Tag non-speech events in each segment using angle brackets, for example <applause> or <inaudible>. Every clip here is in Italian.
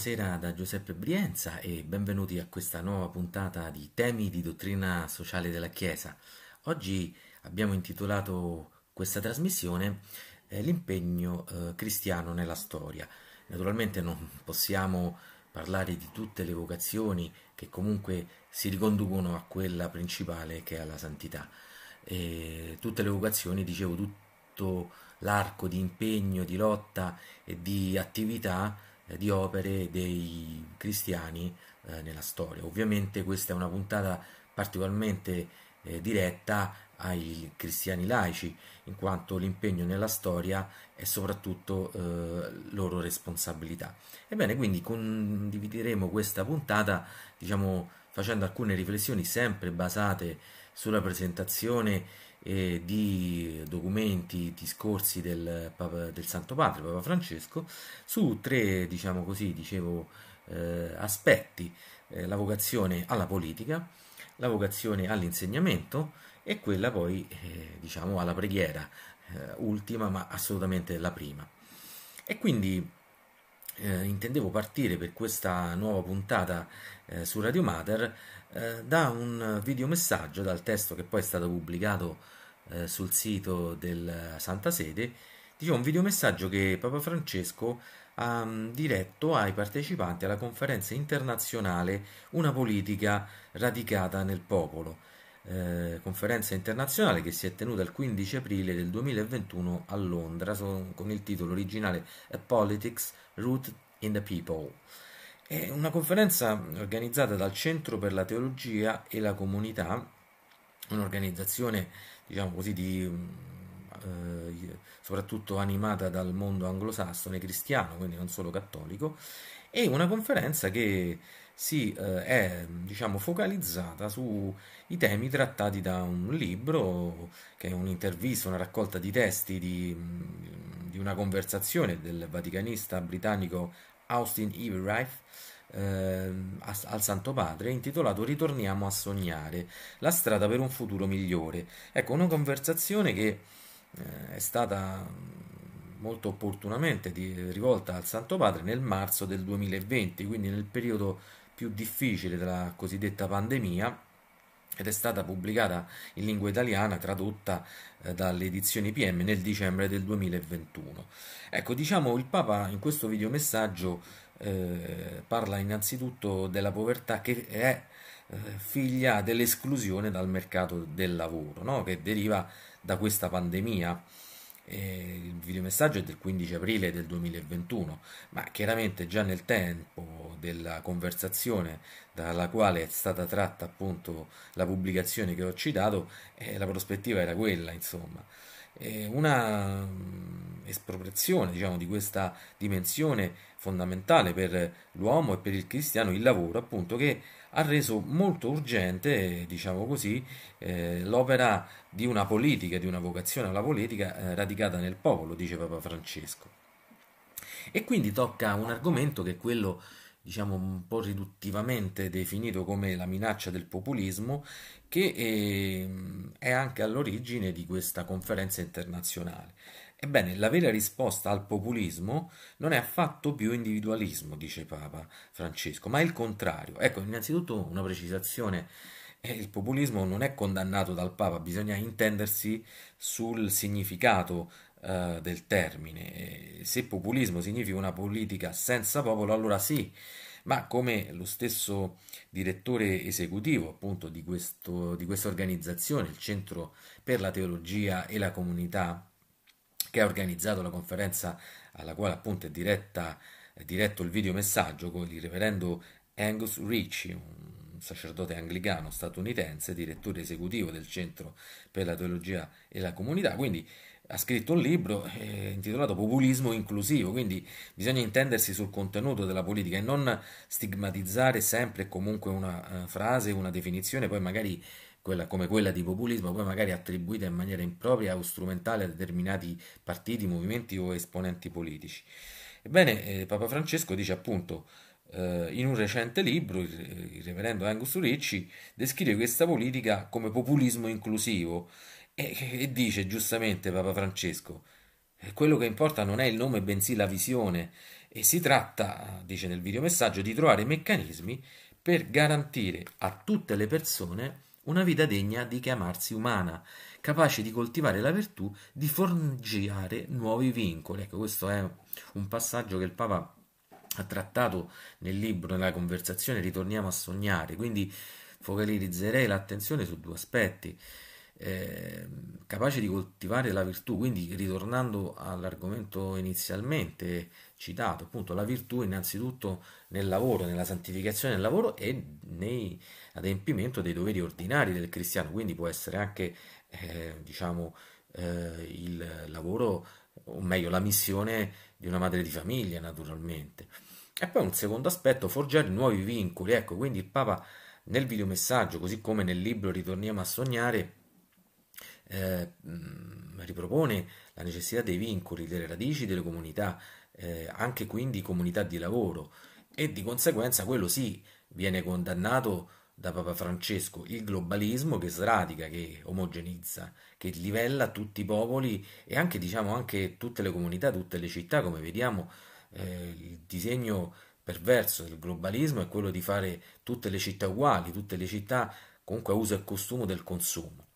buonasera da Giuseppe Brienza e benvenuti a questa nuova puntata di temi di dottrina sociale della Chiesa. Oggi abbiamo intitolato questa trasmissione eh, L'impegno eh, cristiano nella storia. Naturalmente non possiamo parlare di tutte le vocazioni che comunque si riconducono a quella principale che è la santità. E tutte le vocazioni, dicevo, tutto l'arco di impegno, di lotta e di attività eh, di opere dei cristiani eh, nella storia. Ovviamente questa è una puntata particolarmente eh, diretta ai cristiani laici, in quanto l'impegno nella storia è soprattutto eh, loro responsabilità. Ebbene, quindi condivideremo questa puntata, diciamo, facendo alcune riflessioni sempre basate sulla presentazione eh, di documenti, discorsi del, Papa, del, Santo Padre, Papa Francesco, su tre, diciamo così, dicevo, eh, aspetti, eh, la vocazione alla politica, la vocazione all'insegnamento e quella poi, eh, diciamo, alla preghiera, eh, ultima ma assolutamente la prima. E quindi eh, intendevo partire per questa nuova puntata su Radio Mater eh, da un videomessaggio, dal testo che poi è stato pubblicato eh, sul sito della eh, Santa Sede, dicevo un videomessaggio che Papa Francesco ha mm, diretto ai partecipanti alla conferenza internazionale Una politica radicata nel popolo, eh, conferenza internazionale che si è tenuta il 15 aprile del 2021 a Londra con il titolo originale A Politics Root in the People. È una conferenza organizzata dal Centro per la Teologia e la Comunità, un'organizzazione, diciamo così, di eh, soprattutto animata dal mondo anglosassone cristiano, quindi non solo cattolico, e una conferenza che si eh, è diciamo, focalizzata sui temi trattati da un libro che è un'intervista, una raccolta di testi di, di una conversazione del vaticanista britannico Austin Everrife eh, al Santo Padre intitolato Ritorniamo a sognare, la strada per un futuro migliore. Ecco, una conversazione che eh, è stata mm, molto opportunamente di, eh, rivolta al Santo Padre nel marzo del 2020, quindi nel periodo più difficile della cosiddetta pandemia ed è stata pubblicata in lingua italiana, tradotta eh, dalle edizioni PM nel dicembre del 2021. Ecco, diciamo, il Papa in questo videomessaggio eh, parla innanzitutto della povertà che è eh, figlia dell'esclusione dal mercato del lavoro, no? che deriva da questa pandemia. Eh, il videomessaggio è del 15 aprile del 2021, ma chiaramente già nel tempo della conversazione dalla quale è stata tratta appunto la pubblicazione che ho citato, eh, la prospettiva era quella, insomma. Eh, una mm, espropriazione diciamo, di questa dimensione fondamentale per l'uomo e per il cristiano il lavoro, appunto, che ha reso molto urgente, diciamo così, eh, l'opera di una politica, di una vocazione alla politica eh, radicata nel popolo, dice Papa Francesco. E quindi tocca un argomento che è quello diciamo un po' riduttivamente definito come la minaccia del populismo, che è, ehm, è anche all'origine di questa conferenza internazionale. Ebbene, la vera risposta al populismo non è affatto più individualismo, dice Papa Francesco, ma è il contrario. Ecco, innanzitutto una precisazione. Eh, il populismo non è condannato dal Papa, bisogna intendersi sul significato eh, del termine. Eh, se populismo significa una politica senza popolo, allora sì, ma come lo stesso direttore esecutivo appunto di, questo, di questa organizzazione, il Centro per la Teologia e la Comunità che ha organizzato la conferenza alla quale appunto è, diretta, è diretto il videomessaggio con il reverendo Angus Ritchie, un sacerdote anglicano statunitense, direttore esecutivo del Centro per la Teologia e la Comunità, quindi ha scritto un libro eh, intitolato Populismo inclusivo, quindi bisogna intendersi sul contenuto della politica e non stigmatizzare sempre e comunque una uh, frase, una definizione, poi magari quella, come quella di populismo, poi magari attribuita in maniera impropria o strumentale a determinati partiti, movimenti o esponenti politici. Ebbene, eh, Papa Francesco dice appunto eh, in un recente libro, eh, il, reverendo Angus Ricci descrive questa politica come populismo inclusivo e, e dice giustamente Papa Francesco, eh, quello che importa non è il nome bensì la visione e si tratta, dice nel videomessaggio, di trovare meccanismi per garantire a tutte le persone una vita degna di chiamarsi umana, capace di coltivare la virtù, di forgiare nuovi vincoli. Ecco, questo è un passaggio che il Papa ha trattato nel libro, nella conversazione Ritorniamo a sognare, quindi focalizzerei l'attenzione su due aspetti eh, capace di coltivare la virtù. Quindi, ritornando all'argomento inizialmente citato, appunto, la virtù innanzitutto nel lavoro, nella santificazione del lavoro e nell'adempimento dei doveri ordinari del cristiano, quindi può essere anche, eh, diciamo, eh, il lavoro, o meglio, la missione di una madre di famiglia, naturalmente. E poi un secondo aspetto, forgiare nuovi vincoli. Ecco, quindi il Papa nel videomessaggio, così come nel libro Ritorniamo a sognare, eh, ripropone la necessità dei vincoli, delle radici, delle comunità, eh, anche quindi comunità di lavoro e di conseguenza quello sì viene condannato da Papa Francesco il globalismo che sradica, che omogenizza, che livella tutti i popoli e anche diciamo anche tutte le comunità, tutte le città, come vediamo eh, il disegno perverso del globalismo è quello di fare tutte le città uguali, tutte le città comunque a uso e costume del consumo.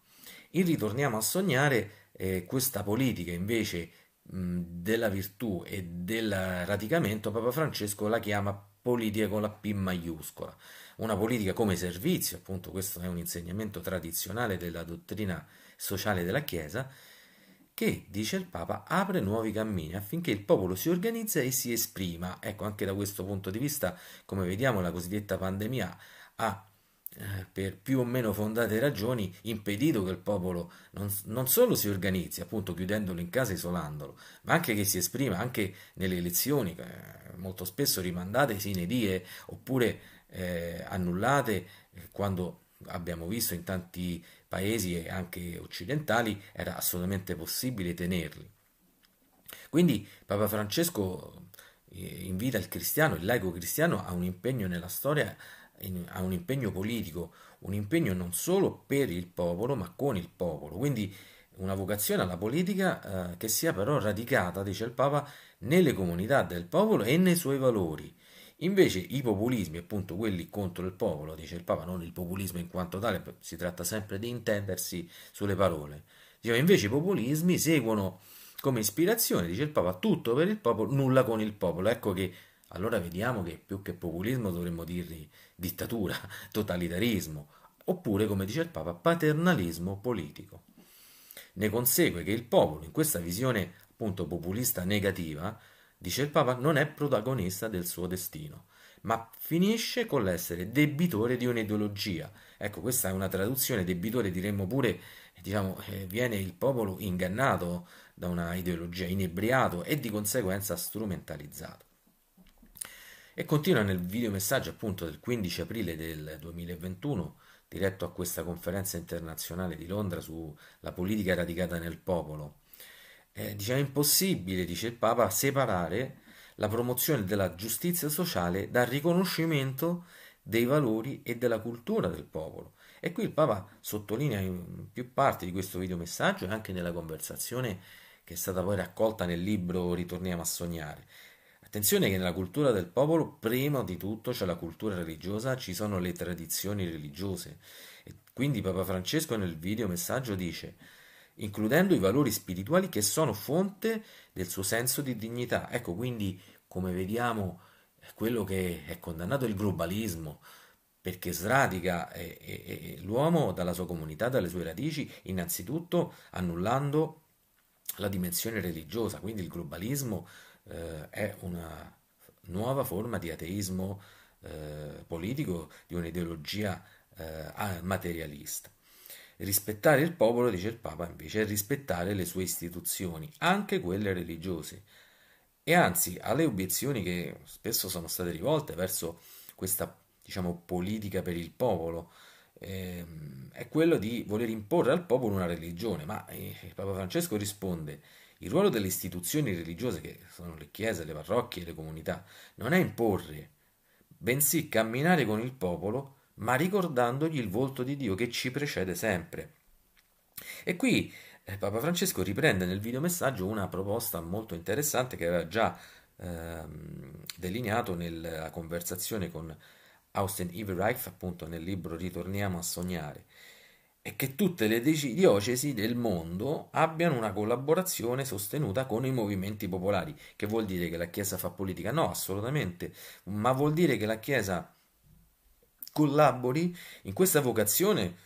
Il ritorniamo a sognare eh, questa politica invece mh, della virtù e del radicamento, Papa Francesco la chiama politica con la P maiuscola, una politica come servizio, appunto questo è un insegnamento tradizionale della dottrina sociale della Chiesa, che, dice il Papa, apre nuovi cammini affinché il popolo si organizza e si esprima. Ecco, anche da questo punto di vista, come vediamo, la cosiddetta pandemia ha eh, per più o meno fondate ragioni, impedito che il popolo non, non solo si organizzi, appunto chiudendolo in casa, isolandolo, ma anche che si esprima anche nelle elezioni, eh, molto spesso rimandate sine die oppure eh, annullate, eh, quando abbiamo visto in tanti paesi e anche occidentali era assolutamente possibile tenerli. Quindi Papa Francesco eh, invita il cristiano, il laico cristiano, a un impegno nella storia ha un impegno politico, un impegno non solo per il popolo, ma con il popolo. Quindi una vocazione alla politica eh, che sia però radicata, dice il Papa, nelle comunità del popolo e nei suoi valori. Invece i populismi, appunto quelli contro il popolo, dice il Papa, non il populismo in quanto tale, si tratta sempre di intendersi sulle parole. Diceva invece i populismi seguono come ispirazione, dice il Papa, tutto per il popolo, nulla con il popolo. Ecco che allora vediamo che più che populismo dovremmo dirgli dittatura, <laughs> totalitarismo, oppure, come dice il Papa, paternalismo politico. Ne consegue che il popolo, in questa visione appunto populista negativa, dice il Papa, non è protagonista del suo destino, ma finisce con l'essere debitore di un'ideologia. Ecco, questa è una traduzione, debitore diremmo pure, eh, diciamo, eh, viene il popolo ingannato da una ideologia, inebriato e di conseguenza strumentalizzato. E continua nel videomessaggio appunto del 15 aprile del 2021 diretto a questa conferenza internazionale di Londra sulla politica radicata nel popolo. Eh, dice è impossibile, dice il Papa, separare la promozione della giustizia sociale dal riconoscimento dei valori e della cultura del popolo. E qui il Papa sottolinea in più parti di questo videomessaggio e anche nella conversazione che è stata poi raccolta nel libro Ritorniamo a sognare. Attenzione che nella cultura del popolo, prima di tutto, c'è la cultura religiosa, ci sono le tradizioni religiose. E quindi Papa Francesco nel video messaggio dice includendo i valori spirituali che sono fonte del suo senso di dignità. Ecco, quindi, come vediamo, quello che è condannato il globalismo, perché sradica eh, eh, eh, l'uomo dalla sua comunità, dalle sue radici, innanzitutto annullando la dimensione religiosa, quindi il globalismo eh, è una nuova forma di ateismo eh, politico, di un'ideologia eh, materialista. Rispettare il popolo, dice il Papa, invece è rispettare le sue istituzioni, anche quelle religiose. E anzi, alle obiezioni che spesso sono state rivolte verso questa diciamo, politica per il popolo, ehm, è quello di voler imporre al popolo una religione, ma eh, Papa Francesco risponde il ruolo delle istituzioni religiose, che sono le chiese, le parrocchie e le comunità, non è imporre, bensì camminare con il popolo, ma ricordandogli il volto di Dio che ci precede sempre. E qui eh, Papa Francesco riprende nel videomessaggio una proposta molto interessante che aveva già ehm, delineato nella conversazione con Austin Iverreich, appunto nel libro Ritorniamo a sognare è che tutte le diocesi del mondo abbiano una collaborazione sostenuta con i movimenti popolari, che vuol dire che la Chiesa fa politica? No, assolutamente, ma vuol dire che la Chiesa collabori in questa vocazione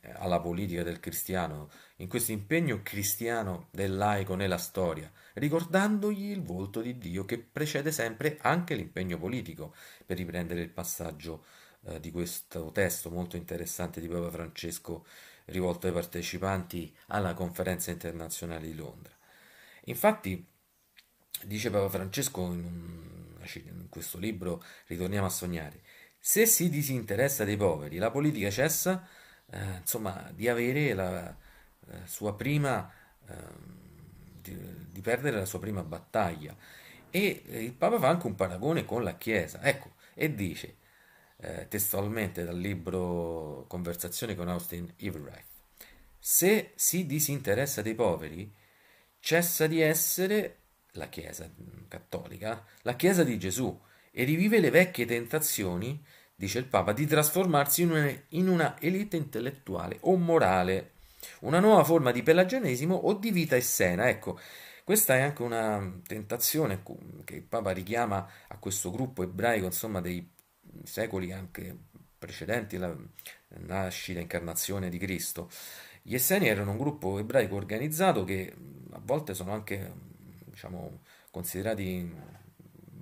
eh, alla politica del cristiano, in questo impegno cristiano del laico nella storia, ricordandogli il volto di Dio che precede sempre anche l'impegno politico, per riprendere il passaggio eh, di questo testo molto interessante di Papa Francesco rivolto ai partecipanti alla conferenza internazionale di Londra. Infatti, dice Papa Francesco in, un, in questo libro Ritorniamo a sognare, se si disinteressa dei poveri, la politica cessa eh, insomma, di avere la eh, sua prima... Ehm, di, di perdere la sua prima battaglia e eh, il Papa fa anche un paragone con la Chiesa, ecco, e dice eh, testualmente dal libro Conversazioni con Austin Everett. Se si disinteressa dei poveri, cessa di essere la Chiesa cattolica, la Chiesa di Gesù, e rivive le vecchie tentazioni, dice il Papa, di trasformarsi in una, in una elite intellettuale o morale, una nuova forma di pelagianesimo o di vita essena. Ecco, questa è anche una tentazione che il Papa richiama a questo gruppo ebraico, insomma, dei secoli anche precedenti la nascita e incarnazione di Cristo. Gli Esseni erano un gruppo ebraico organizzato che a volte sono anche diciamo, considerati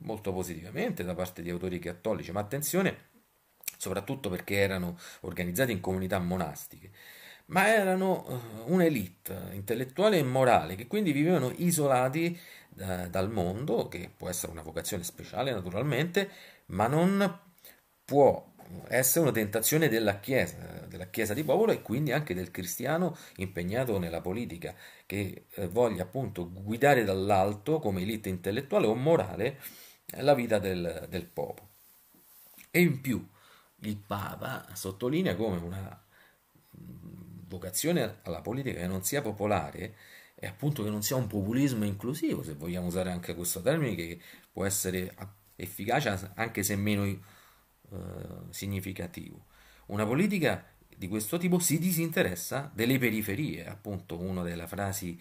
molto positivamente da parte di autori cattolici, ma attenzione soprattutto perché erano organizzati in comunità monastiche, ma erano eh, un'elite intellettuale e morale che quindi vivevano isolati eh, dal mondo, che può essere una vocazione speciale naturalmente, ma non può essere una tentazione della Chiesa, della Chiesa di popolo e quindi anche del cristiano impegnato nella politica, che eh, voglia appunto guidare dall'alto come elite intellettuale o morale la vita del, del popolo. E in più il Papa sottolinea come una mm, vocazione alla politica che non sia popolare e appunto che non sia un populismo inclusivo, se vogliamo usare anche questo termine, che può essere efficace anche se meno eh, significativo. Una politica di questo tipo si disinteressa delle periferie, appunto una delle frasi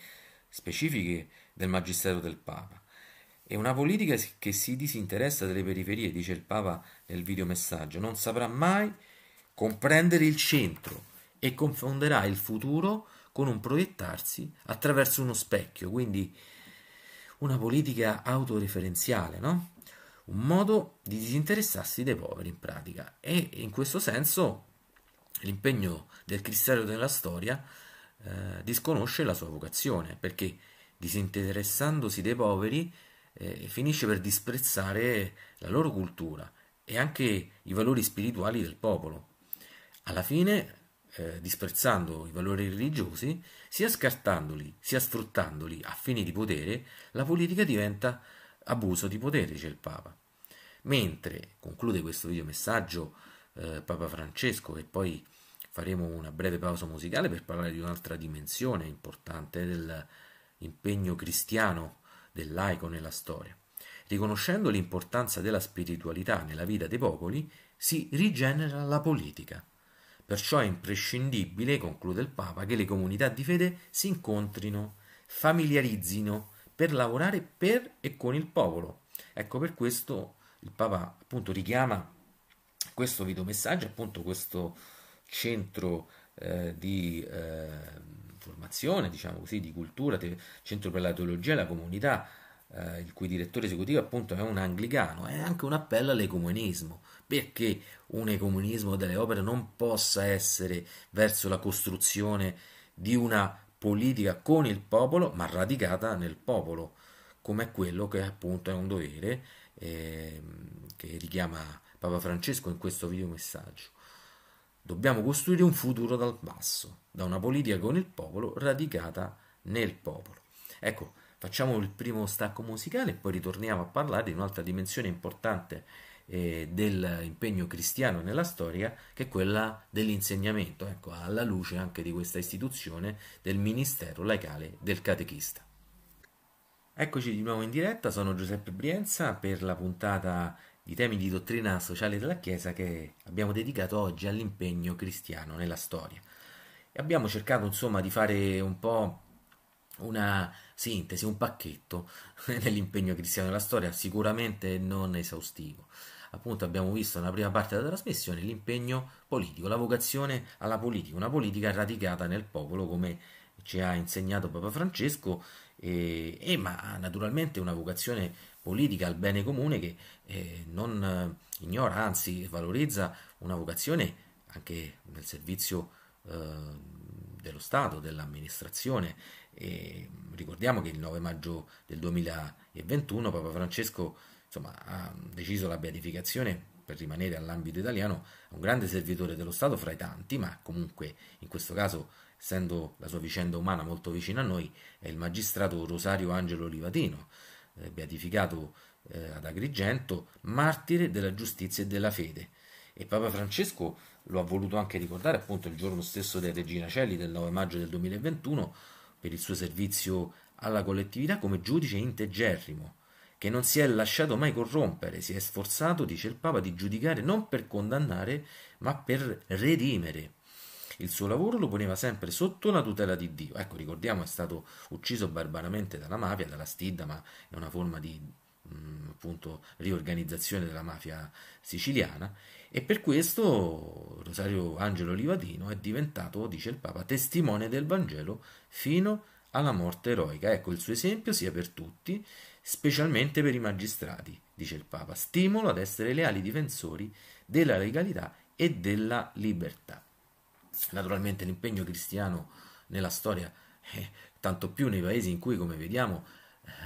specifiche del Magistero del Papa. E una politica che si disinteressa delle periferie, dice il Papa nel videomessaggio, non saprà mai comprendere il centro e confonderà il futuro con un proiettarsi attraverso uno specchio, quindi una politica autoreferenziale, no? un modo di disinteressarsi dei poveri in pratica e in questo senso l'impegno del cristiano nella storia eh, disconosce la sua vocazione perché disinteressandosi dei poveri eh, finisce per disprezzare la loro cultura e anche i valori spirituali del popolo. Alla fine, eh, disprezzando i valori religiosi, sia scartandoli sia sfruttandoli a fini di potere, la politica diventa abuso di potere, dice il Papa. Mentre conclude questo videomessaggio eh, Papa Francesco e poi faremo una breve pausa musicale per parlare di un'altra dimensione importante dell'impegno cristiano del laico nella storia. Riconoscendo l'importanza della spiritualità nella vita dei popoli, si rigenera la politica. Perciò è imprescindibile, conclude il Papa, che le comunità di fede si incontrino, familiarizzino per lavorare per e con il popolo. Ecco per questo il Papa appunto richiama questo videomessaggio, appunto questo centro eh, di eh, formazione, diciamo così, di cultura, te- centro per la teologia e la comunità, eh, il cui direttore esecutivo appunto è un anglicano, è anche un appello all'ecumenismo, perché un ecumenismo delle opere non possa essere verso la costruzione di una politica con il popolo, ma radicata nel popolo, come è quello che appunto è un dovere eh, che richiama Papa Francesco in questo video messaggio. Dobbiamo costruire un futuro dal basso, da una politica con il popolo radicata nel popolo. Ecco, facciamo il primo stacco musicale e poi ritorniamo a parlare di un'altra dimensione importante eh, dell'impegno cristiano nella storia, che è quella dell'insegnamento, ecco, alla luce anche di questa istituzione del ministero laicale del catechista. Eccoci di nuovo in diretta, sono Giuseppe Brienza per la puntata di temi di dottrina sociale della Chiesa che abbiamo dedicato oggi all'impegno cristiano nella storia. E abbiamo cercato insomma di fare un po' una sintesi, un pacchetto dell'impegno <laughs> cristiano nella storia, sicuramente non esaustivo appunto abbiamo visto nella prima parte della trasmissione, l'impegno politico, la vocazione alla politica, una politica radicata nel popolo come ci ha insegnato Papa Francesco, eh, eh, ma naturalmente una vocazione politica al bene comune che eh, non eh, ignora, anzi valorizza una vocazione anche nel servizio eh, dello Stato, dell'amministrazione. ricordiamo che il 9 maggio del 2021 Papa Francesco insomma, ha deciso la beatificazione per rimanere all'ambito italiano, è un grande servitore dello Stato fra i tanti, ma comunque in questo caso, essendo la sua vicenda umana molto vicina a noi, è il magistrato Rosario Angelo Livatino, eh, beatificato eh, ad Agrigento, martire della giustizia e della fede. E Papa Francesco lo ha voluto anche ricordare appunto il giorno stesso del Regina Celli del 9 maggio del 2021 per il suo servizio alla collettività come giudice integerrimo che non si è lasciato mai corrompere, si è sforzato, dice il Papa, di giudicare non per condannare, ma per redimere. Il suo lavoro lo poneva sempre sotto la tutela di Dio. Ecco, ricordiamo, è stato ucciso barbaramente dalla mafia, dalla stidda, ma è una forma di mh, mm, appunto riorganizzazione della mafia siciliana e per questo Rosario Angelo Livadino è diventato, dice il Papa, testimone del Vangelo fino alla morte eroica. Ecco, il suo esempio sia per tutti specialmente per i magistrati, dice il Papa, stimolo ad essere leali difensori della legalità e della libertà. Naturalmente l'impegno cristiano nella storia, eh, tanto più nei paesi in cui, come vediamo,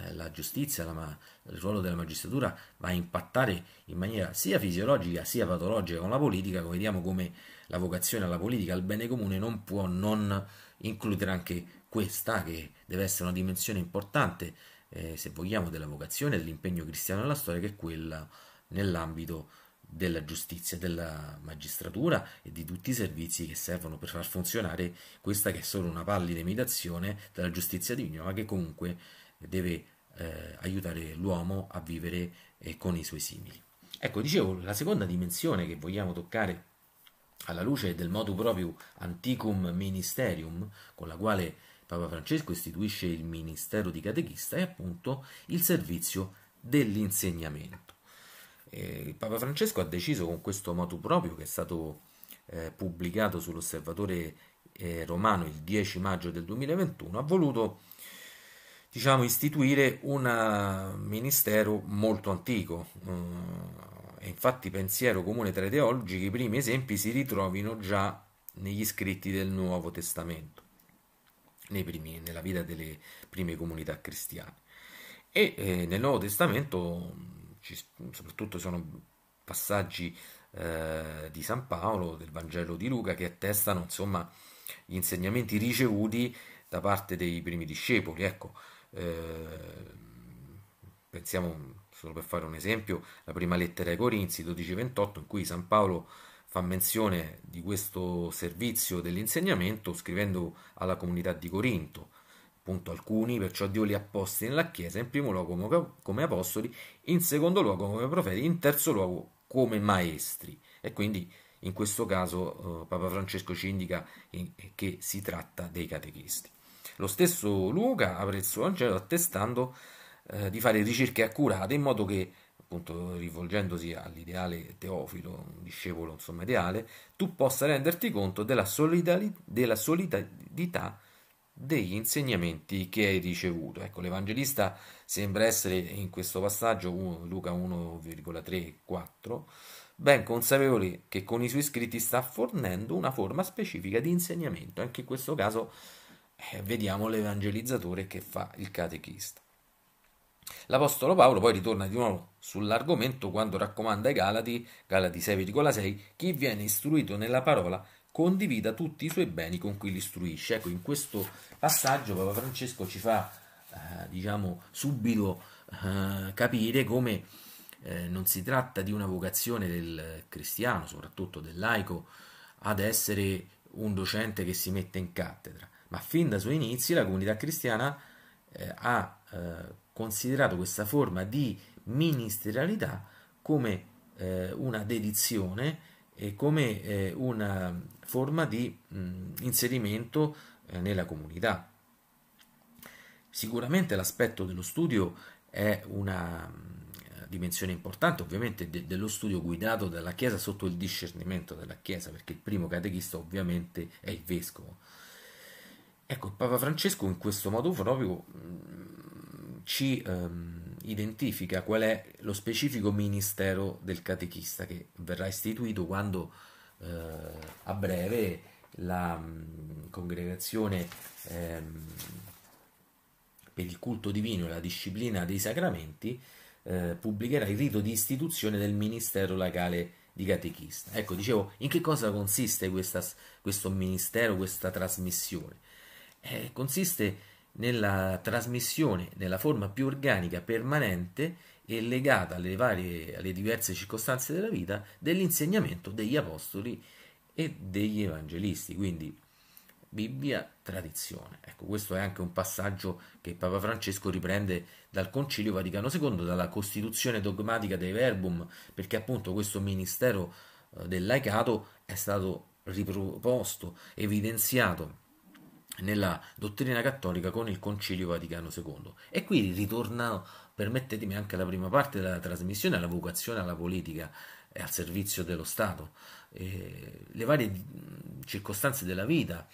eh, la giustizia, la, il ruolo della magistratura va a impattare in maniera sia fisiologica sia patologica con la politica, come vediamo come la vocazione alla politica, al bene comune, non può non includere anche questa, che deve essere una dimensione importante eh, se vogliamo, della vocazione, dell'impegno cristiano nella storia, che è quella nell'ambito della giustizia, della magistratura e di tutti i servizi che servono per far funzionare questa che è solo una pallida imitazione della giustizia divina, ma che comunque deve eh, aiutare l'uomo a vivere eh, con i suoi simili. Ecco, dicevo, la seconda dimensione che vogliamo toccare alla luce del modo proprio anticum ministerium, con la quale Papa Francesco istituisce il Ministero di Catechista e appunto il servizio dell'insegnamento. Il Papa Francesco ha deciso con questo motu proprio che è stato eh, pubblicato sull'osservatore eh, romano il 10 maggio del 2021, ha voluto diciamo, istituire un eh, ministero molto antico. Mm, e infatti pensiero comune tra i teologi che i primi esempi si ritrovino già negli scritti del Nuovo Testamento primi, nella vita delle prime comunità cristiane. E eh, nel Nuovo Testamento mm, ci, soprattutto sono passaggi eh, di San Paolo, del Vangelo di Luca, che attestano insomma gli insegnamenti ricevuti da parte dei primi discepoli. Ecco, eh, pensiamo solo per fare un esempio, la prima lettera ai Corinzi 12-28, in cui San Paolo fa menzione di questo servizio dell'insegnamento scrivendo alla comunità di Corinto. Appunto, alcuni perciò Dio li ha posti nella Chiesa, in primo luogo come, apostoli, in secondo luogo come profeti, in terzo luogo come maestri. E quindi in questo caso eh, Papa Francesco ci indica in, che si tratta dei catechisti. Lo stesso Luca apre il suo Vangelo attestando eh, di fare ricerche accurate in modo che appunto rivolgendosi all'ideale teofilo, un discepolo insomma ideale, tu possa renderti conto della, solidari- della solidità degli insegnamenti che hai ricevuto. Ecco, l'Evangelista sembra essere in questo passaggio, Luca 1,3,4, ben consapevole che con i suoi scritti sta fornendo una forma specifica di insegnamento. Anche in questo caso eh, vediamo l'evangelizzatore che fa il catechista. L'Apostolo Paolo poi ritorna di nuovo sull'argomento quando raccomanda ai Galati, Galati 6,6, chi viene istruito nella parola condivida tutti i suoi beni con cui li istruisce. Ecco, in questo passaggio Papa Francesco ci fa, eh, diciamo, subito eh, capire come eh, non si tratta di una vocazione del cristiano, soprattutto del laico, ad essere un docente che si mette in cattedra, ma fin da suoi inizi la comunità cristiana eh, ha eh, considerato questa forma di ministerialità come eh, una dedizione e come eh, una forma di mh, inserimento eh, nella comunità. Sicuramente l'aspetto dello studio è una mh, dimensione importante, ovviamente de- dello studio guidato dalla Chiesa sotto il discernimento della Chiesa, perché il primo catechista ovviamente è il vescovo. Ecco, il Papa Francesco in questo modo proprio ci ehm, identifica qual è lo specifico ministero del catechista che verrà istituito quando eh, a breve la mh, mm, congregazione ehm, per il culto divino e la disciplina dei sacramenti eh, pubblicherà il rito di istituzione del ministero locale di catechista. Ecco, dicevo, in che cosa consiste questa, questo ministero, questa trasmissione? Eh, consiste nella trasmissione nella forma più organica, permanente e legata alle, varie, alle diverse circostanze della vita dell'insegnamento degli apostoli e degli evangelisti. Quindi Bibbia, tradizione. Ecco, questo è anche un passaggio che Papa Francesco riprende dal Concilio Vaticano II, dalla Costituzione dogmatica dei Verbum, perché appunto questo ministero eh, del laicato è stato riproposto, evidenziato nella dottrina cattolica con il Concilio Vaticano II. E qui ritorna, permettetemi anche alla prima parte della trasmissione, alla vocazione alla politica e al servizio dello Stato, eh, le varie circostanze della vita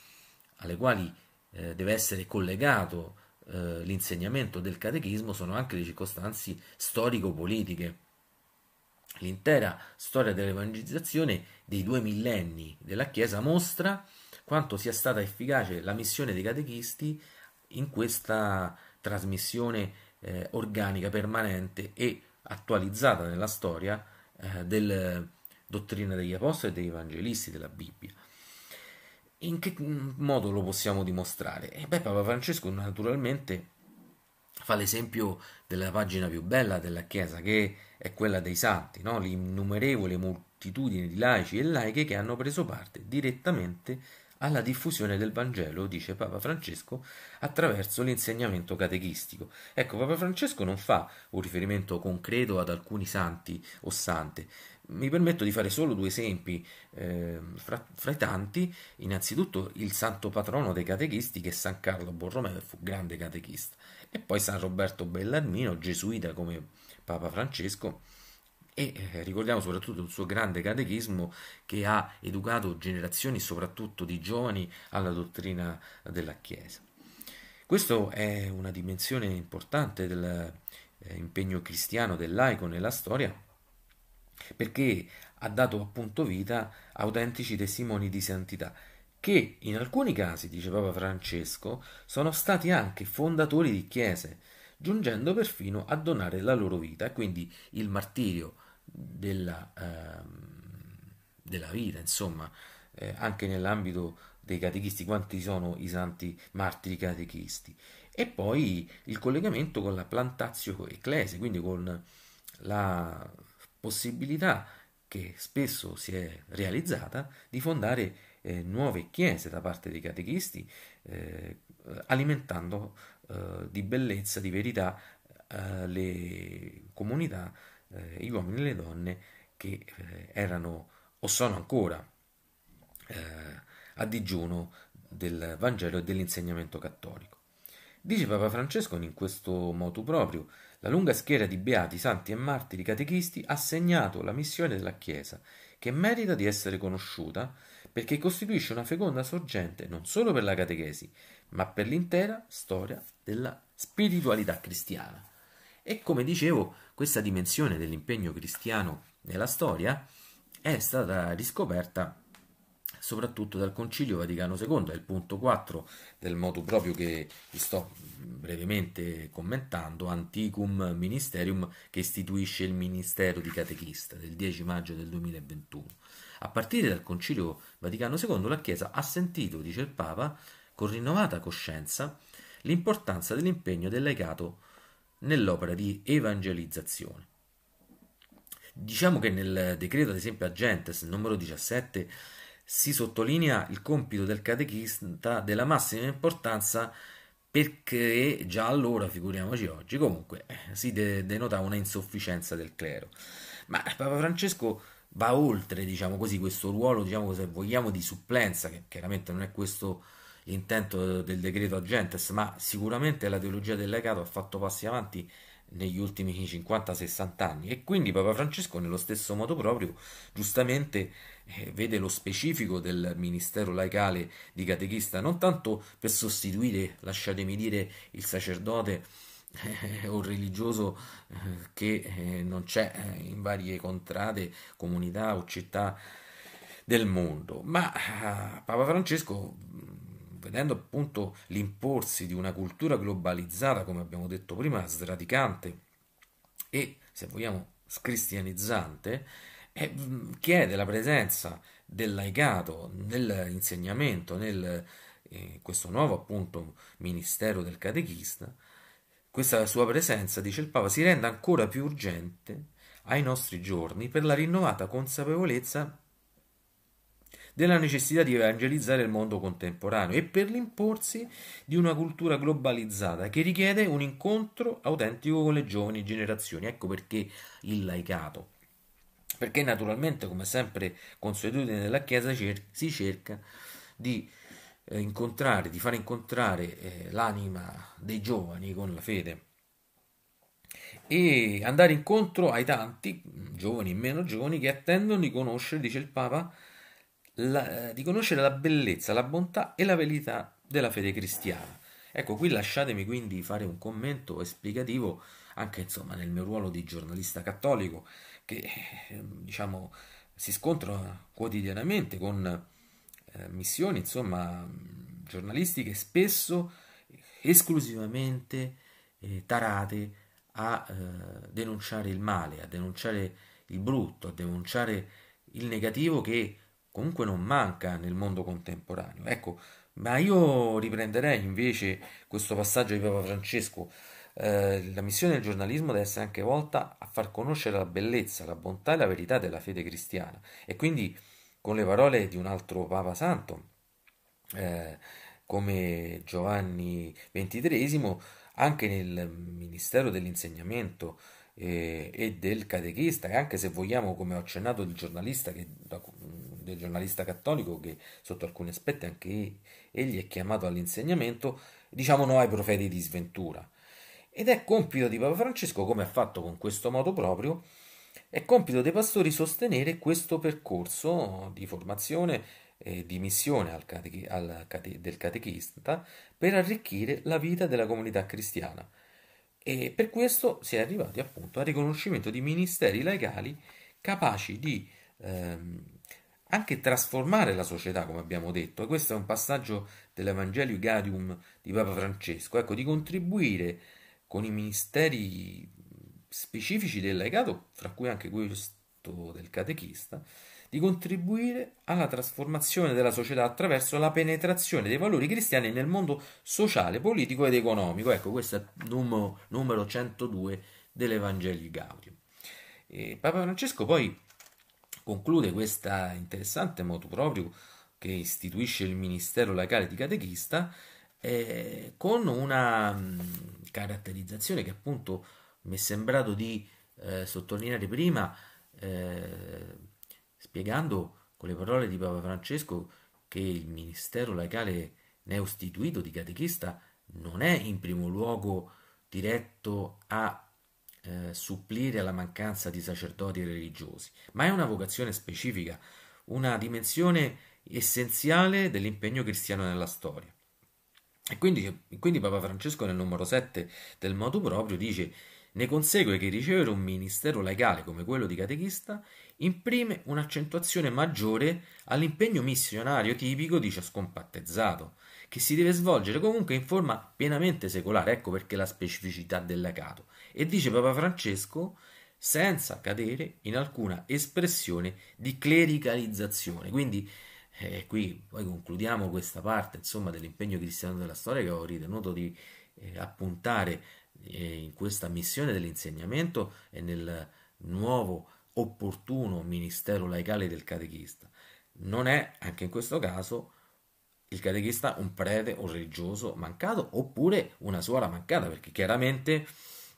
alle quali eh, deve essere collegato eh, l'insegnamento del catechismo sono anche le circostanze storico-politiche. L'intera storia dell'evangelizzazione dei due millenni della Chiesa mostra quanto sia stata efficace la missione dei catechisti in questa trasmissione eh, organica, permanente e attualizzata nella storia eh, della eh, dottrina degli apostoli e degli evangelisti della Bibbia. In che mm, modo lo possiamo dimostrare? Eh beh, Papa Francesco naturalmente fa l'esempio della pagina più bella della Chiesa, che è quella dei santi, no? l'innumerevole moltitudine di laici e laiche che hanno preso parte direttamente alla diffusione del Vangelo, dice Papa Francesco, attraverso l'insegnamento catechistico. Ecco, Papa Francesco non fa un riferimento concreto ad alcuni santi o sante. Mi permetto di fare solo due esempi eh, fra, fra, i tanti. Innanzitutto il santo patrono dei catechisti che è San Carlo Borromeo, fu grande catechista, e poi San Roberto Bellarmino, gesuita come Papa Francesco e eh, ricordiamo soprattutto il suo grande catechismo che ha educato generazioni soprattutto di giovani alla dottrina della Chiesa. Questa è una dimensione importante dell'impegno eh, cristiano del laico nella storia perché ha dato appunto vita a autentici testimoni di santità che in alcuni casi, dice Papa Francesco, sono stati anche fondatori di chiese, giungendo perfino a donare la loro vita, quindi il martirio della, eh, della vita, insomma, eh, anche nell'ambito dei catechisti, quanti sono i santi martiri catechisti. E poi il collegamento con la plantazio ecclesia, quindi con la possibilità che spesso si è realizzata di fondare eh, nuove chiese da parte dei catechisti, eh, alimentando eh, di bellezza, di verità eh, le comunità eh, gli uomini e le donne che eh, erano o sono ancora eh, a digiuno del Vangelo e dell'insegnamento cattolico. Dice Papa Francesco in questo motu proprio, la lunga schiera di beati, santi e martiri catechisti ha segnato la missione della Chiesa, che merita di essere conosciuta perché costituisce una feconda sorgente non solo per la catechesi, ma per l'intera storia della spiritualità cristiana. E come dicevo, questa dimensione dell'impegno cristiano nella storia è stata riscoperta soprattutto dal Concilio Vaticano II, è il punto 4 del modo proprio che vi sto brevemente commentando, Anticum Ministerium, che istituisce il Ministero di Catechista del 10 maggio del 2021. A partire dal Concilio Vaticano II la Chiesa ha sentito, dice il Papa, con rinnovata coscienza l'importanza dell'impegno del legato nell'opera di evangelizzazione. Diciamo che nel decreto, ad esempio, a Gentes, numero 17, si sottolinea il compito del catechista della massima importanza perché già allora, figuriamoci oggi, comunque eh, si de- denotava una insufficienza del clero. Ma Papa Francesco va oltre, diciamo così, questo ruolo, diciamo se vogliamo, di supplenza, che chiaramente non è questo l'intento del decreto Agentes, ma sicuramente la teologia del legato ha fatto passi avanti negli ultimi 50-60 anni e quindi Papa Francesco nello stesso modo proprio giustamente eh, vede lo specifico del ministero laicale di catechista non tanto per sostituire, lasciatemi dire, il sacerdote eh, o religioso eh, che eh, non c'è eh, in varie contrade, comunità o città del mondo, ma eh, Papa Francesco vedendo appunto l'imporsi di una cultura globalizzata, come abbiamo detto prima, sradicante e, se vogliamo, scristianizzante, eh, chiede la presenza del laicato nell'insegnamento, nel eh, questo nuovo appunto ministero del catechista, questa sua presenza, dice il Papa, si rende ancora più urgente ai nostri giorni per la rinnovata consapevolezza della necessità di evangelizzare il mondo contemporaneo e per l'imporsi di una cultura globalizzata che richiede un incontro autentico con le giovani generazioni. Ecco perché il laicato. Perché naturalmente, come sempre consuetudine della Chiesa, cer- si cerca di eh, incontrare, di far incontrare eh, l'anima dei giovani con la fede e andare incontro ai tanti, giovani e meno giovani, che attendono di conoscere, dice il Papa, la, eh, di conoscere la bellezza, la bontà e la verità della fede cristiana. Ecco, qui lasciatemi quindi fare un commento esplicativo anche insomma nel mio ruolo di giornalista cattolico che eh, diciamo si scontra quotidianamente con eh, missioni insomma giornalistiche spesso esclusivamente eh, tarate a eh, denunciare il male, a denunciare il brutto, a denunciare il negativo che comunque non manca nel mondo contemporaneo. Ecco, ma io riprenderei invece questo passaggio di Papa Francesco. Eh, la missione del giornalismo deve essere anche volta a far conoscere la bellezza, la bontà e la verità della fede cristiana. E quindi, con le parole di un altro Papa Santo, eh, come Giovanni XXIII, anche nel Ministero dell'Insegnamento eh, e del Catechista, e anche se vogliamo, come ho accennato, il giornalista che, del giornalista cattolico che sotto alcuni aspetti anche egli è chiamato all'insegnamento, diciamo no ai profeti di sventura. Ed è compito di Papa Francesco, come ha fatto con questo modo proprio, è compito dei pastori sostenere questo percorso di formazione e di missione al catechi, al cate, del catechista per arricchire la vita della comunità cristiana. E per questo si è arrivati appunto al riconoscimento di ministeri legali capaci di ehm, anche trasformare la società, come abbiamo detto, e questo è un passaggio dell'Evangelio Gaudium di Papa Francesco, ecco, di contribuire con i ministeri specifici del legato, fra cui anche questo del catechista, di contribuire alla trasformazione della società attraverso la penetrazione dei valori cristiani nel mondo sociale, politico ed economico. Ecco, questo è numero, numero 102 dell'Evangelio Gaudium. E Papa Francesco poi Conclude questa interessante moto proprio che istituisce il Ministero Lagale di Catechista eh, con una mh, mm, caratterizzazione che appunto mi è sembrato di eh, sottolineare prima eh, spiegando con le parole di Papa Francesco che il Ministero Lagale neostituito di Catechista non è in primo luogo diretto a eh, supplire alla mancanza di sacerdoti religiosi, ma è una vocazione specifica, una dimensione essenziale dell'impegno cristiano nella storia. E quindi, quindi Papa Francesco nel numero 7 del modo proprio dice ne consegue che ricevere un ministero legale come quello di catechista imprime un'accentuazione maggiore all'impegno missionario tipico di ciascun battezzato, che si deve svolgere comunque in forma pienamente secolare, ecco perché la specificità del legato, e dice Papa Francesco senza cadere in alcuna espressione di clericalizzazione. Quindi eh, qui poi concludiamo questa parte insomma, dell'impegno cristiano della storia che ho ritenuto di eh, appuntare eh, in questa missione dell'insegnamento e nel nuovo opportuno ministero laicale del catechista. Non è anche in questo caso il catechista un prete o religioso mancato oppure una suora mancata perché chiaramente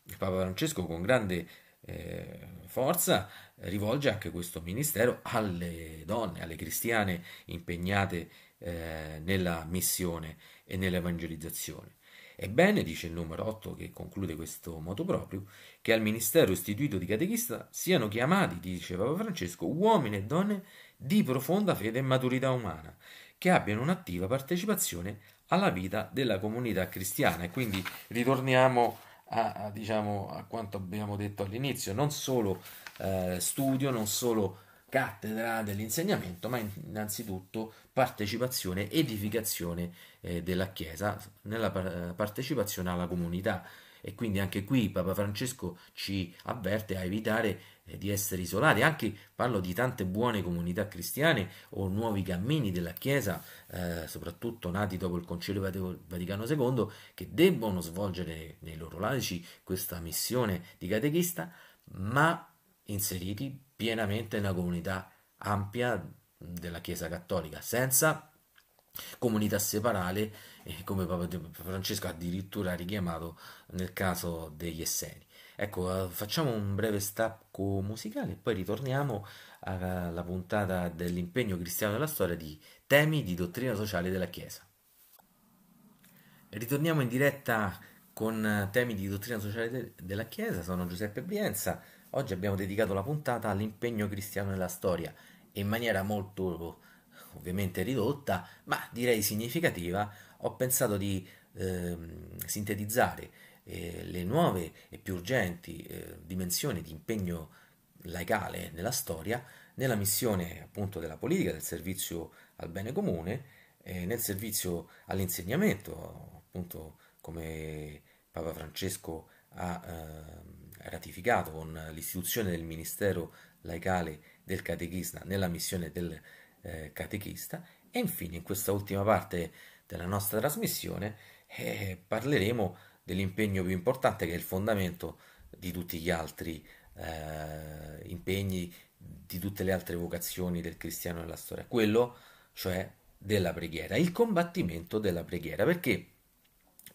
il Papa Francesco con grande eh, forza rivolge anche questo ministero alle donne, alle cristiane impegnate eh, nella missione e nell'evangelizzazione. Ebbene, dice il numero 8 che conclude questo moto proprio, che al ministero istituito di catechista siano chiamati, dice Papa Francesco, uomini e donne di profonda fede e maturità umana, che abbiano un'attiva partecipazione alla vita della comunità cristiana. E quindi ritorniamo a, a, diciamo, a quanto abbiamo detto all'inizio, non solo eh, studio, non solo cattedra dell'insegnamento, ma innanzitutto partecipazione, edificazione eh, della Chiesa nella partecipazione alla comunità e quindi anche qui Papa Francesco ci avverte a evitare eh, di essere isolati, anche parlo di tante buone comunità cristiane o nuovi cammini della Chiesa, eh, soprattutto nati dopo il Concilio Vaticano II, che debbono svolgere nei loro laici questa missione di catechista, ma inseriti pienamente nella comunità ampia della Chiesa Cattolica, senza comunità separate, come Papa Francesco ha addirittura richiamato nel caso degli Esseni. Ecco, eh, facciamo un breve stacco musicale e poi ritorniamo alla puntata dell'impegno cristiano nella storia di temi di dottrina sociale della Chiesa. Ritorniamo in diretta con temi di dottrina sociale de- della Chiesa, sono Giuseppe Brienza. Oggi abbiamo dedicato la puntata all'impegno cristiano nella storia e in maniera molto ovviamente ridotta, ma direi significativa, ho pensato di eh, sintetizzare eh, le nuove e più urgenti eh, dimensioni di impegno laicale nella storia, nella missione appunto della politica, del servizio al bene comune, eh, nel servizio all'insegnamento, appunto come Papa Francesco ha ehm, ratificato con l'istituzione del Ministero laicale del Catechisma nella missione del eh, catechista e infine in questa ultima parte della nostra trasmissione eh, parleremo dell'impegno più importante che è il fondamento di tutti gli altri eh, impegni, di tutte le altre vocazioni del cristiano nella storia, quello cioè della preghiera, il combattimento della preghiera, perché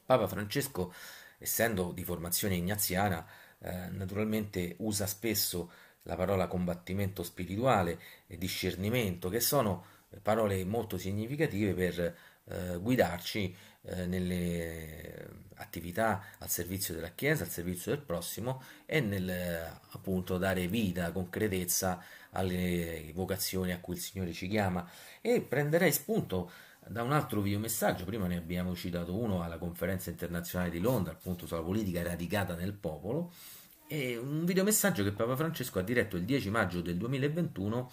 Papa Francesco, essendo di formazione ignaziana, eh, naturalmente usa spesso la parola combattimento spirituale e discernimento, che sono eh, parole molto significative per eh, guidarci eh, nelle attività al servizio della Chiesa, al servizio del prossimo e nel eh, appunto dare vita, concretezza alle vocazioni a cui il Signore ci chiama. E prenderei spunto da un altro videomessaggio, prima ne abbiamo citato uno alla conferenza internazionale di Londra, appunto sulla politica radicata nel popolo, è un videomessaggio che Papa Francesco ha diretto il 10 maggio del 2021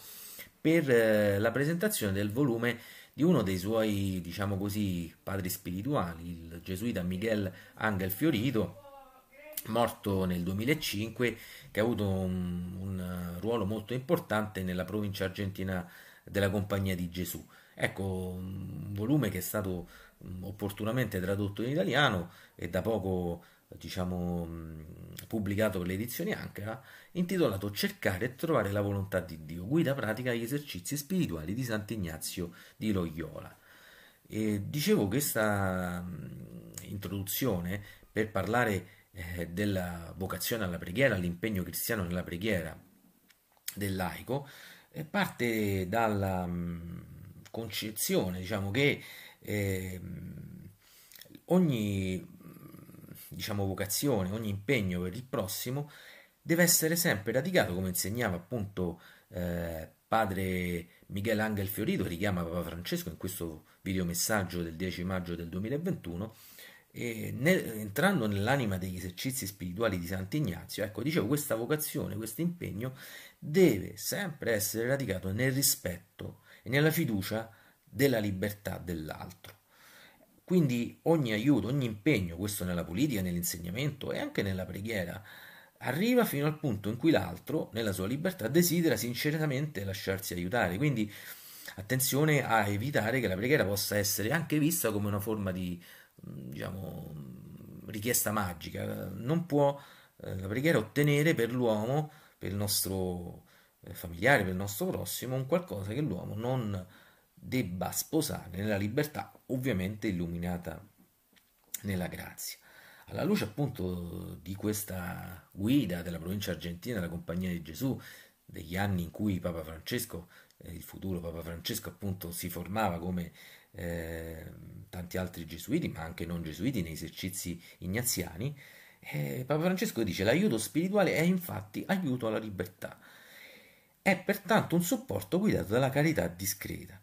per eh, la presentazione del volume di uno dei suoi, diciamo così, padri spirituali, il gesuita Miguel Angel Fiorito, morto nel 2005, che ha avuto un, un eh, ruolo molto importante nella provincia argentina della Compagnia di Gesù. Ecco, un volume che è stato mm, opportunamente tradotto in italiano e da poco diciamo, pubblicato per le edizioni Ankara, intitolato Cercare e trovare la volontà di Dio, guida pratica agli esercizi spirituali di Sant'Ignazio di Loyola. E dicevo questa introduzione per parlare eh, della vocazione alla preghiera, all'impegno cristiano nella preghiera del laico, eh, parte dalla mh, concezione diciamo, che eh, ogni diciamo, vocazione, ogni impegno per il prossimo deve essere sempre radicato, come insegnava appunto eh, padre Miguel Angel Fiorito, che richiama Papa Francesco in questo videomessaggio del 10 maggio del 2021, nel, entrando nell'anima degli esercizi spirituali di Sant'Ignazio, ecco, dicevo, questa vocazione, questo impegno deve sempre essere radicato nel rispetto e nella fiducia della libertà dell'altro. Quindi ogni aiuto, ogni impegno, questo nella politica, nell'insegnamento e anche nella preghiera, arriva fino al punto in cui l'altro, nella sua libertà, desidera sinceramente lasciarsi aiutare. Quindi attenzione a evitare che la preghiera possa essere anche vista come una forma di mm, diciamo, mm, richiesta magica. Non può eh, la preghiera ottenere per l'uomo, per il nostro eh, familiare, per il nostro prossimo, un qualcosa che l'uomo non debba sposare nella libertà, ovviamente illuminata nella grazia. Alla luce appunto di questa guida della provincia argentina della Compagnia di Gesù, degli anni in cui Papa Francesco, eh, il futuro Papa Francesco appunto si formava come eh, tanti altri gesuiti, ma anche non gesuiti nei esercizi ignaziani, eh, Papa Francesco dice l'aiuto spirituale è infatti aiuto alla libertà, è pertanto un supporto guidato dalla carità discreta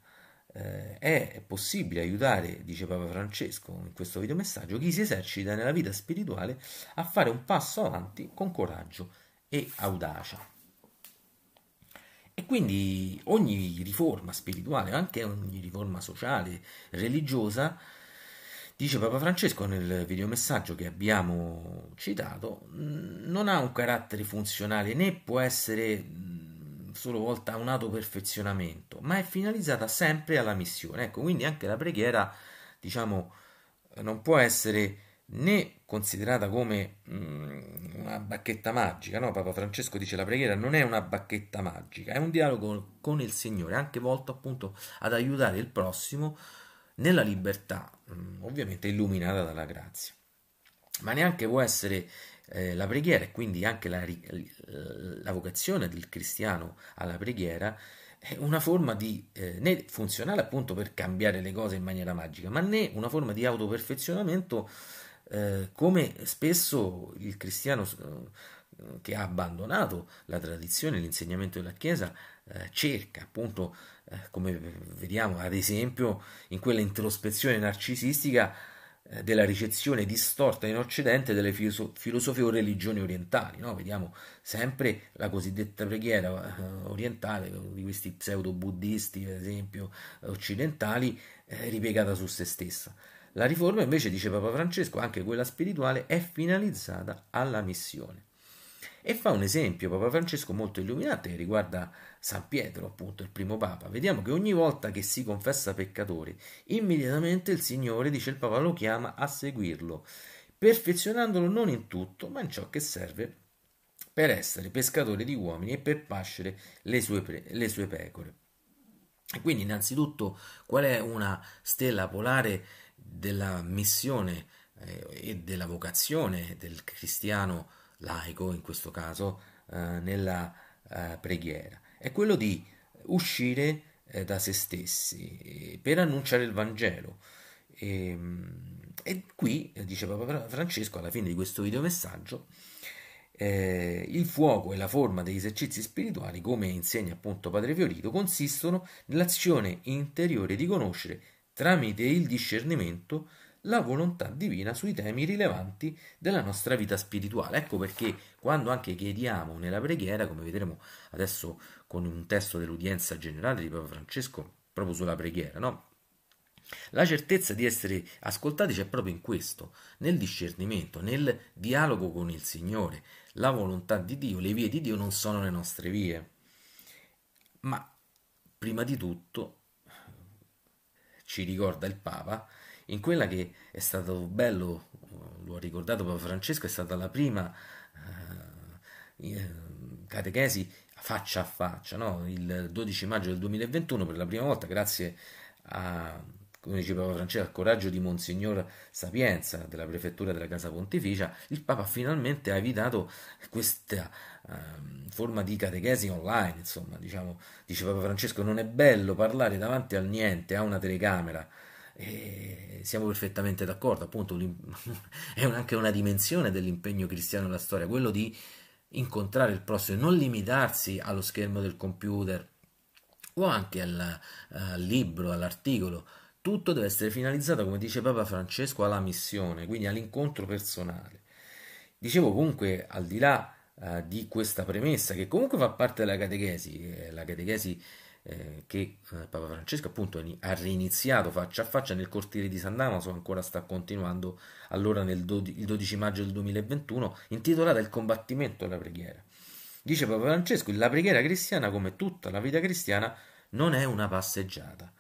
eh, è possibile aiutare, dice Papa Francesco in questo videomessaggio, chi si esercita nella vita spirituale a fare un passo avanti con coraggio e audacia. E quindi ogni riforma spirituale, anche ogni riforma sociale, religiosa, dice Papa Francesco nel videomessaggio che abbiamo citato, non ha un carattere funzionale né può essere solo volta a un autoperfezionamento, ma è finalizzata sempre alla missione. Ecco, quindi anche la preghiera, diciamo, eh, non può essere né considerata come mh, mm, una bacchetta magica, no? Papa Francesco dice la preghiera non è una bacchetta magica, è un dialogo con il Signore, anche volto appunto ad aiutare il prossimo nella libertà, mh, mm, ovviamente illuminata dalla grazia. Ma neanche può essere eh, la preghiera e quindi anche la, la, vocazione del cristiano alla preghiera è una forma di eh, né funzionale appunto per cambiare le cose in maniera magica, ma né una forma di autoperfezionamento eh, come spesso il cristiano eh, che ha abbandonato la tradizione l'insegnamento della Chiesa eh, cerca, appunto, eh, come vediamo ad esempio in quella introspezione narcisistica eh, della ricezione distorta in Occidente delle filosofie o religioni orientali. No? Vediamo sempre la cosiddetta preghiera eh, orientale eh, di questi pseudo-buddisti, ad esempio, occidentali, ripiegata su se stessa. La riforma invece, dice Papa Francesco, anche quella spirituale, è finalizzata alla missione. E fa un esempio Papa Francesco molto illuminante che riguarda San Pietro, appunto il primo Papa. Vediamo che ogni volta che si confessa peccatore, immediatamente il Signore, dice il Papa, lo chiama a seguirlo, perfezionandolo non in tutto, ma in ciò che serve per essere pescatore di uomini e per pascere le sue, pre- le sue pecore. E quindi innanzitutto qual è una stella polare della missione eh, e della vocazione del cristiano? laico in questo caso, eh, nella eh, preghiera, è quello di uscire eh, da se stessi eh, per annunciare il Vangelo. E, ehm, e qui, eh, dice Papa Francesco, alla fine di questo videomessaggio eh, il fuoco e la forma degli esercizi spirituali, come insegna appunto Padre Fiorito, consistono nell'azione interiore di conoscere tramite il discernimento la volontà divina sui temi rilevanti della nostra vita spirituale. Ecco perché quando anche chiediamo nella preghiera, come vedremo adesso con un testo dell'udienza generale di Papa Francesco, proprio sulla preghiera, no? La certezza di essere ascoltati c'è proprio in questo, nel discernimento, nel dialogo con il Signore. La volontà di Dio, le vie di Dio non sono le nostre vie. Ma prima di tutto, ci ricorda il Papa, in quella che è stato bello, lo ha ricordato Papa Francesco, è stata la prima eh, eh catechesi faccia a faccia, no? il 12 maggio del 2021 per la prima volta, grazie a, come diceva Francesco, al coraggio di Monsignor Sapienza della prefettura della Casa Pontificia, il Papa finalmente ha evitato questa ehm, forma di catechesi online. Insomma, diciamo, dice Papa Francesco, non è bello parlare davanti al niente, a una telecamera, e siamo perfettamente d'accordo, appunto <laughs> è anche una dimensione dell'impegno cristiano nella storia, quello di incontrare il prossimo e non limitarsi allo schermo del computer o anche al, al libro, all'articolo. Tutto deve essere finalizzato, come dice Papa Francesco, alla missione, quindi all'incontro personale. Dicevo comunque, al di là uh, di questa premessa, che comunque fa parte della catechesi, eh, la catechesi eh, che eh, Papa Francesco appunto ha riniziato faccia a faccia nel cortile di San Damaso, ancora sta continuando allora nel 12, il 12 maggio del 2021, intitolata Il combattimento e la preghiera. Dice Papa Francesco, la preghiera cristiana, come tutta la vita cristiana, non è una passeggiata.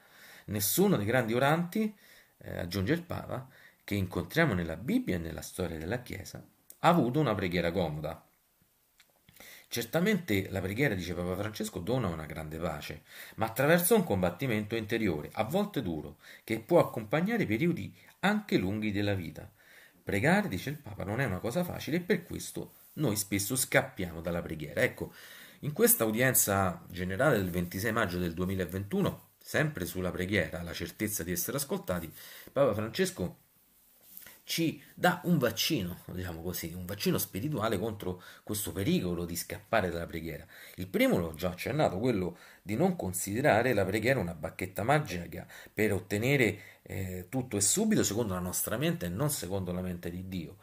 Nessuno dei grandi oranti, eh, aggiunge il Papa, che incontriamo nella Bibbia e nella storia della Chiesa, ha avuto una preghiera comoda. Certamente la preghiera, dice Papa Francesco, dona una grande pace, ma attraverso un combattimento interiore, a volte duro, che può accompagnare periodi anche lunghi della vita. Pregare, dice il Papa, non è una cosa facile e per questo noi spesso scappiamo dalla preghiera. Ecco, in questa udienza generale del 26 maggio del 2021, sempre sulla preghiera, la certezza di essere ascoltati, Papa Francesco ci dà un vaccino, diciamo così, un vaccino spirituale contro questo pericolo di scappare dalla preghiera. Il primo l'ho già accennato, quello di non considerare la preghiera una bacchetta magica per ottenere eh, tutto e subito secondo la nostra mente e non secondo la mente di Dio.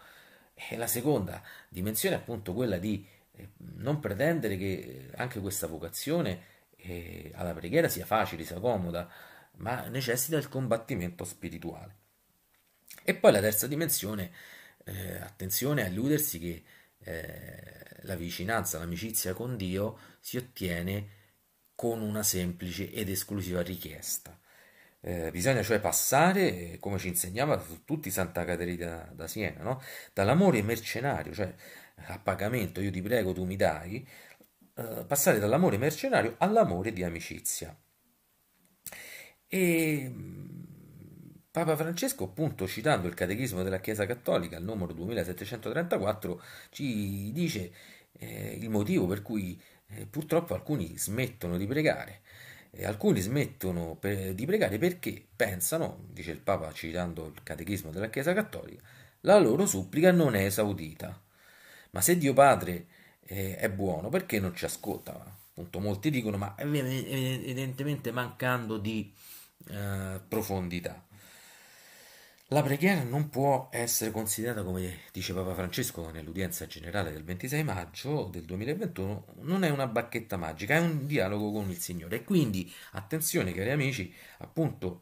E la seconda dimensione è appunto quella di eh, non pretendere che eh, anche questa vocazione eh, alla preghiera sia facile, sia comoda, ma necessita del combattimento spirituale. E poi la terza dimensione, eh, attenzione a illudersi che eh, la vicinanza, l'amicizia con Dio si ottiene con una semplice ed esclusiva richiesta. Eh, bisogna cioè passare, come ci insegnava su tutti Santa Caterina da Siena, no? dall'amore mercenario, cioè a pagamento, io ti prego, tu mi dai, eh, passare dall'amore mercenario all'amore di amicizia. E Papa Francesco, appunto citando il Catechismo della Chiesa Cattolica, il numero 2734, ci dice eh, il motivo per cui eh, purtroppo alcuni smettono di pregare. E alcuni smettono per, di pregare perché pensano, dice il Papa citando il Catechismo della Chiesa Cattolica, la loro supplica non è esaudita. Ma se Dio Padre eh, è buono, perché non ci ascolta? Appunto, molti dicono, ma evidentemente mancando di eh, profondità. La preghiera non può essere considerata, come dice Papa Francesco nell'udienza generale del 26 maggio del 2021, non è una bacchetta magica, è un dialogo con il Signore. E quindi, attenzione cari amici, appunto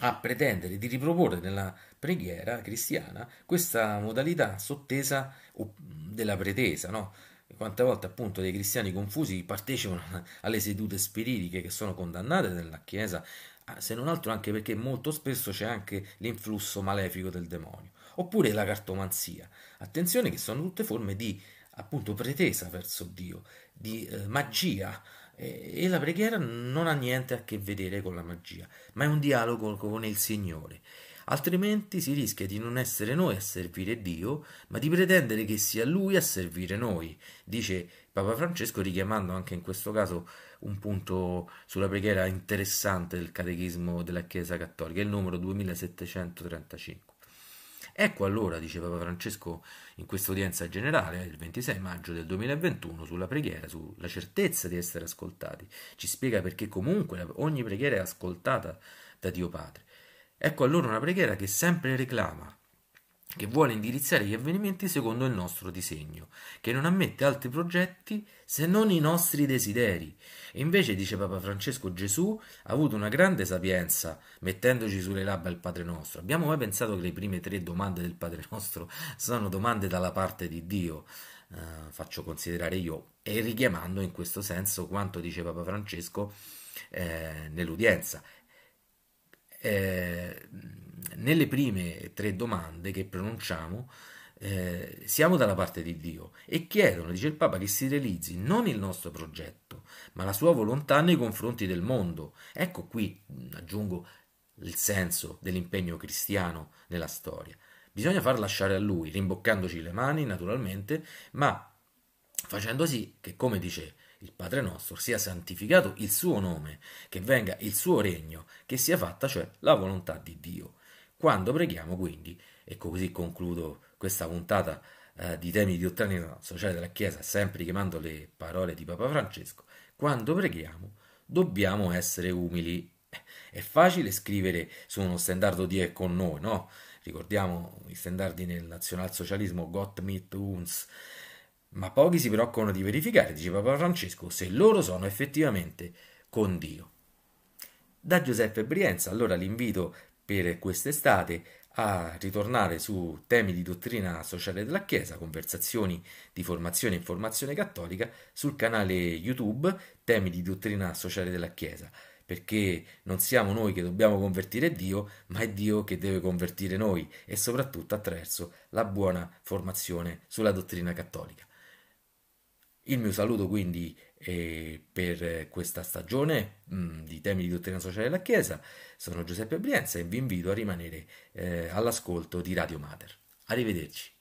a pretendere di riproporre nella preghiera cristiana questa modalità sottesa della pretesa, no? Quante volte appunto dei cristiani confusi partecipano alle sedute spiritiche che sono condannate nella Chiesa Ah, se non altro anche perché molto spesso c'è anche l'influsso malefico del demonio, oppure la cartomanzia. Attenzione che sono tutte forme di appunto pretesa verso Dio, di eh, magia e la preghiera non ha niente a che vedere con la magia, ma è un dialogo con il Signore altrimenti si rischia di non essere noi a servire Dio, ma di pretendere che sia Lui a servire noi, dice Papa Francesco, richiamando anche in questo caso un punto sulla preghiera interessante del Catechismo della Chiesa Cattolica, il numero 2735. Ecco allora, dice Papa Francesco in questa udienza generale il 26 maggio del 2021 sulla preghiera, sulla certezza di essere ascoltati. Ci spiega perché comunque ogni preghiera è ascoltata da Dio Padre. Ecco allora una preghiera che sempre reclama, che vuole indirizzare gli avvenimenti secondo il nostro disegno, che non ammette altri progetti se non i nostri desideri. E invece, dice Papa Francesco, Gesù ha avuto una grande sapienza mettendoci sulle labbra il Padre nostro. Abbiamo mai pensato che le prime tre domande del Padre nostro <laughs> sono domande dalla parte di Dio? Eh, faccio considerare io, e richiamando in questo senso quanto dice Papa Francesco eh, nell'udienza. Eh, nelle prime tre domande che pronunciamo eh, siamo dalla parte di Dio e chiedono, dice il Papa, che si realizzi non il nostro progetto, ma la sua volontà nei confronti del mondo. Ecco qui, aggiungo, il senso dell'impegno cristiano nella storia. Bisogna far lasciare a lui, rimboccandoci le mani naturalmente, ma facendo sì che, come dice il Padre nostro, sia santificato il suo nome, che venga il suo regno, che sia fatta cioè la volontà di Dio. Quando preghiamo quindi, e ecco così concludo questa puntata eh, di temi di dottrina sociale cioè della Chiesa, sempre richiamando le parole di Papa Francesco, quando preghiamo dobbiamo essere umili. È facile scrivere su uno standardo di è con noi, no? Ricordiamo i standardi nel nazionalsocialismo Gott mit uns, ma pochi si preoccupano di verificare, dice Papa Francesco, se loro sono effettivamente con Dio. Da Giuseppe Brienza, allora l'invito per quest'estate a ritornare su temi di dottrina sociale della Chiesa, conversazioni di formazione e informazione cattolica sul canale YouTube Temi di dottrina sociale della Chiesa, perché non siamo noi che dobbiamo convertire Dio, ma è Dio che deve convertire noi e soprattutto attraverso la buona formazione sulla dottrina cattolica. Il mio saluto quindi eh, per questa stagione mh, mm, di temi di dottrina sociale della Chiesa. Sono Giuseppe Brienza e vi invito a rimanere eh, all'ascolto di Radio Mater. Arrivederci.